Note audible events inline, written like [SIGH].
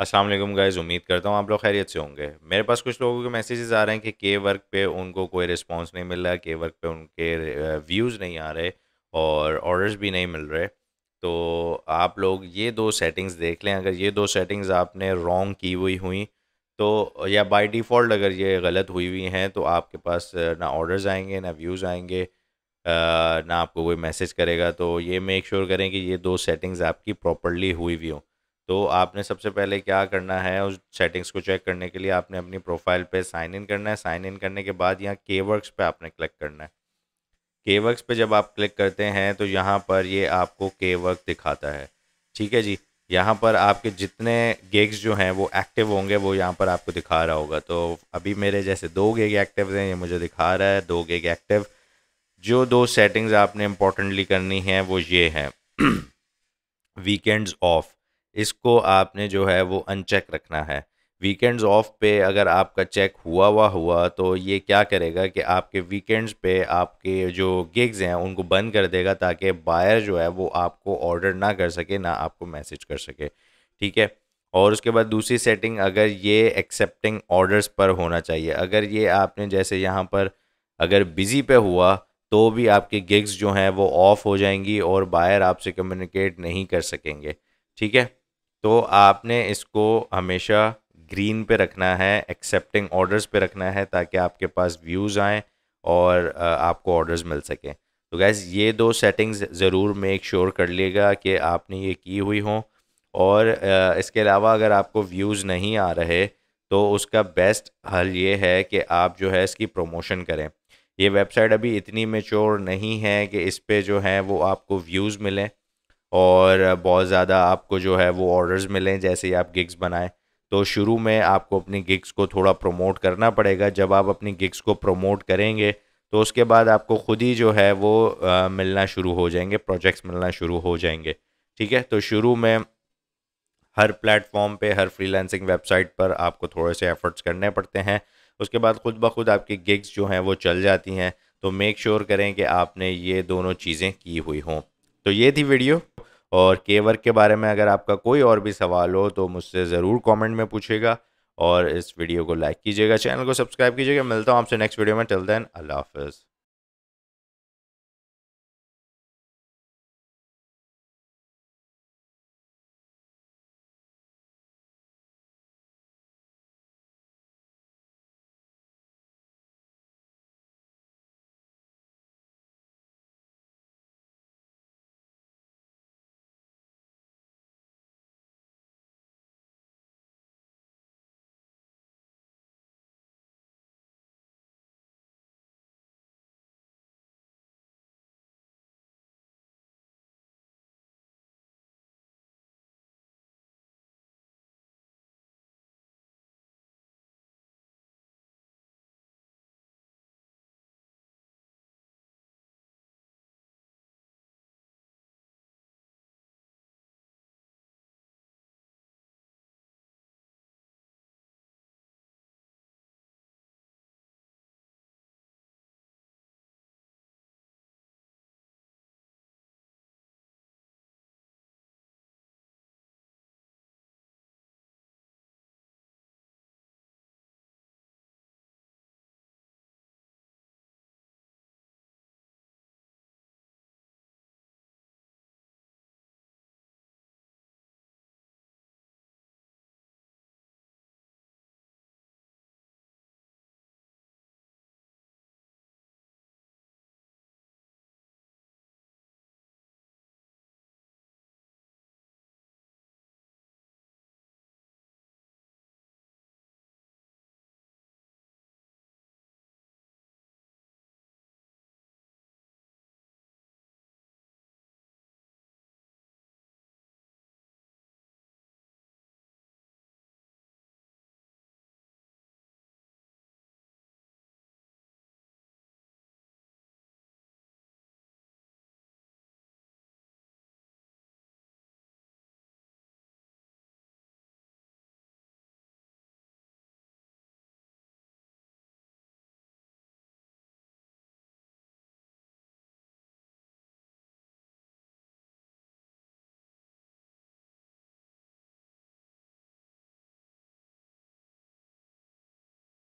अस्सलाम वालेकुम गाइज़ उम्मीद करता हूँ आप लोग खैरियत से होंगे मेरे पास कुछ लोगों के मैसेजेस आ रहे हैं कि के वर्क पे उनको कोई रिस्पांस नहीं मिल रहा के वर्क पे उनके व्यूज़ नहीं आ रहे और ऑर्डर्स भी नहीं मिल रहे तो आप लोग ये दो सेटिंग्स देख लें अगर ये दो सेटिंग्स आपने रॉन्ग की हुई हुई तो या बाय डिफ़ॉल्ट अगर ये गलत हुई हुई हैं तो आपके पास ना ऑर्डर्स आएंगे ना व्यूज़ आएंगे ना आपको कोई मैसेज करेगा तो ये मेक श्योर sure करें कि ये दो सेटिंग्स आपकी प्रॉपरली हुई हुई हों तो आपने सबसे पहले क्या करना है उस सेटिंग्स को चेक करने के लिए आपने अपनी प्रोफाइल पे साइन इन करना है साइन इन करने के बाद यहाँ के वर्कस पर आपने क्लिक करना है के वर्कस पे जब आप क्लिक करते हैं तो यहाँ पर ये आपको के वर्क दिखाता है ठीक है जी यहाँ पर आपके जितने गेग्स जो हैं वो एक्टिव होंगे वो यहाँ पर आपको दिखा रहा होगा तो अभी मेरे जैसे दो गेग एक्टिव हैं ये मुझे दिखा रहा है दो गेग एक्टिव जो दो सेटिंग्स आपने इम्पोर्टेंटली करनी है वो ये हैं वीकेंड्स [CLEARS THROAT] ऑफ इसको आपने जो है वो अनचेक रखना है वीकेंड्स ऑफ पे अगर आपका चेक हुआ हुआ हुआ तो ये क्या करेगा कि आपके वीकेंड्स पे आपके जो गिग्स हैं उनको बंद कर देगा ताकि बायर जो है वो आपको ऑर्डर ना कर सके ना आपको मैसेज कर सके ठीक है और उसके बाद दूसरी सेटिंग अगर ये एक्सेप्टिंग ऑर्डर्स पर होना चाहिए अगर ये आपने जैसे यहाँ पर अगर बिज़ी पे हुआ तो भी आपके गिग्स जो हैं वो ऑफ़ हो जाएंगी और बायर आपसे कम्युनिकेट नहीं कर सकेंगे ठीक है तो आपने इसको हमेशा ग्रीन पे रखना है एक्सेप्टिंग ऑर्डर्स पे रखना है ताकि आपके पास व्यूज़ आएँ और आपको ऑर्डर्स मिल सकें तो गैस ये दो सेटिंग्स ज़रूर मेक श्योर कर लिएगा कि आपने ये की हुई हो और इसके अलावा अगर आपको व्यूज़ नहीं आ रहे तो उसका बेस्ट हल ये है कि आप जो है इसकी प्रमोशन करें ये वेबसाइट अभी इतनी मेच्योर नहीं है कि इस पर जो है वो आपको व्यूज़ मिलें और बहुत ज़्यादा आपको जो है वो ऑर्डर्स मिलें जैसे ही आप गिग्स बनाएं तो शुरू में आपको अपनी गिग्स को थोड़ा प्रमोट करना पड़ेगा जब आप अपनी गिग्स को प्रमोट करेंगे तो उसके बाद आपको ख़ुद ही जो है वो आ, मिलना शुरू हो जाएंगे प्रोजेक्ट्स मिलना शुरू हो जाएंगे ठीक है तो शुरू में हर प्लेटफॉर्म पे हर फ्रीलांसिंग वेबसाइट पर आपको थोड़े से एफर्ट्स करने पड़ते हैं उसके बाद ख़ुद ब खुद आपकी गिग्स जो हैं वो चल जाती हैं तो मेक श्योर sure करें कि आपने ये दोनों चीज़ें की हुई हों तो ये थी वीडियो और के वर्क के बारे में अगर आपका कोई और भी सवाल हो तो मुझसे ज़रूर कमेंट में पूछेगा और इस वीडियो को लाइक कीजिएगा चैनल को सब्सक्राइब कीजिएगा मिलता हूँ आपसे नेक्स्ट वीडियो में टिल देन अल्लाह हाफिज़